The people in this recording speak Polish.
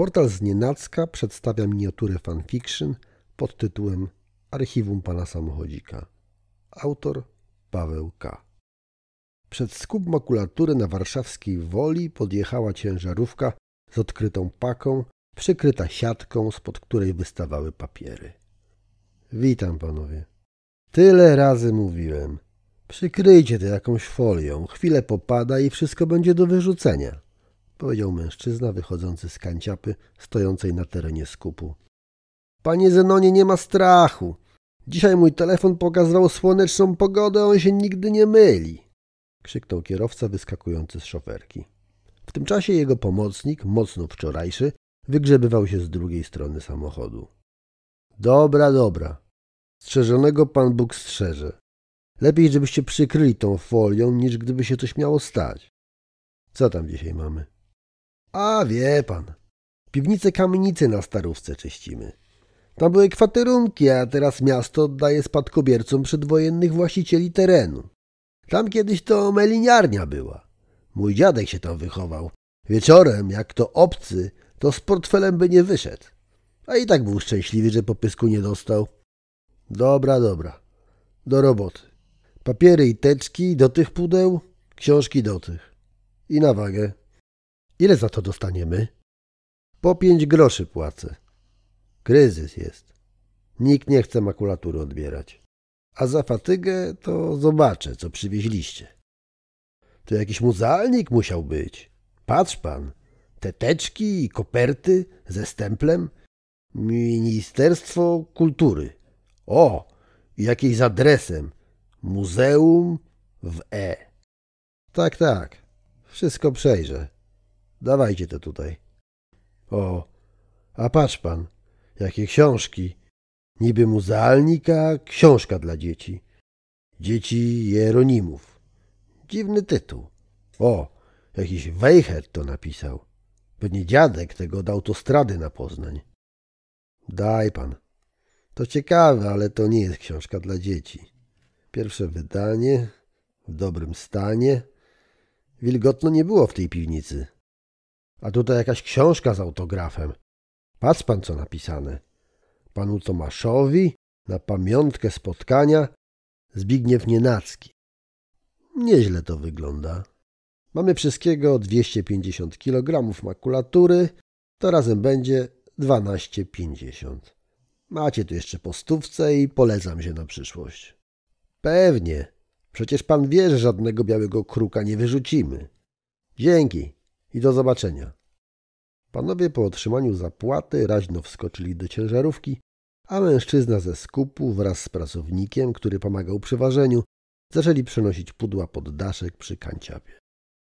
Portal Znienacka przedstawia miniaturę fanfiction pod tytułem Archiwum Pana Samochodzika. Autor Paweł K. Przed skup makulatury na warszawskiej Woli podjechała ciężarówka z odkrytą paką, przykryta siatką, spod której wystawały papiery. Witam panowie. Tyle razy mówiłem. Przykryjcie to jakąś folią, chwilę popada i wszystko będzie do wyrzucenia powiedział mężczyzna wychodzący z kanciapy stojącej na terenie skupu. Panie Zenonie, nie ma strachu. Dzisiaj mój telefon pokazywał słoneczną pogodę, on się nigdy nie myli. Krzyknął kierowca wyskakujący z szoferki. W tym czasie jego pomocnik, mocno wczorajszy, wygrzebywał się z drugiej strony samochodu. Dobra, dobra. Strzeżonego Pan Bóg strzeże. Lepiej, żebyście przykryli tą folią, niż gdyby się coś miało stać. Co tam dzisiaj mamy? A wie pan, piwnice kamienicy na Starówce czyścimy. Tam były kwaterunki, a teraz miasto oddaje spadkobiercom przedwojennych właścicieli terenu. Tam kiedyś to meliniarnia była. Mój dziadek się tam wychował. Wieczorem, jak to obcy, to z portfelem by nie wyszedł. A i tak był szczęśliwy, że popysku nie dostał. Dobra, dobra. Do roboty. Papiery i teczki do tych pudeł, książki do tych. I na wagę. Ile za to dostaniemy? Po pięć groszy płacę. Kryzys jest. Nikt nie chce makulatury odbierać. A za fatygę to zobaczę, co przywieźliście. To jakiś muzealnik musiał być. Patrz pan, teteczki i koperty ze stemplem. Ministerstwo Kultury. O, jakiej z adresem. Muzeum w E. Tak, tak. Wszystko przejrzę. Dawajcie te tutaj. O, a patrz pan, jakie książki. Niby muzealnik, a książka dla dzieci. Dzieci Jeronimów. Dziwny tytuł. O, jakiś Weichert to napisał. Pewnie dziadek tego od autostrady na Poznań. Daj pan. To ciekawe, ale to nie jest książka dla dzieci. Pierwsze wydanie, w dobrym stanie. Wilgotno nie było w tej piwnicy. A tutaj jakaś książka z autografem. Patrz pan, co napisane. Panu Tomaszowi na pamiątkę spotkania Zbigniew Nienacki. Nieźle to wygląda. Mamy wszystkiego 250 kg makulatury, to razem będzie 12,50. Macie tu jeszcze po stówce i polecam się na przyszłość. Pewnie. Przecież pan wie, że żadnego białego kruka nie wyrzucimy. Dzięki i do zobaczenia. Panowie po otrzymaniu zapłaty raźno wskoczyli do ciężarówki, a mężczyzna ze skupu wraz z pracownikiem, który pomagał przy ważeniu, zaczęli przenosić pudła pod daszek przy kanciapie.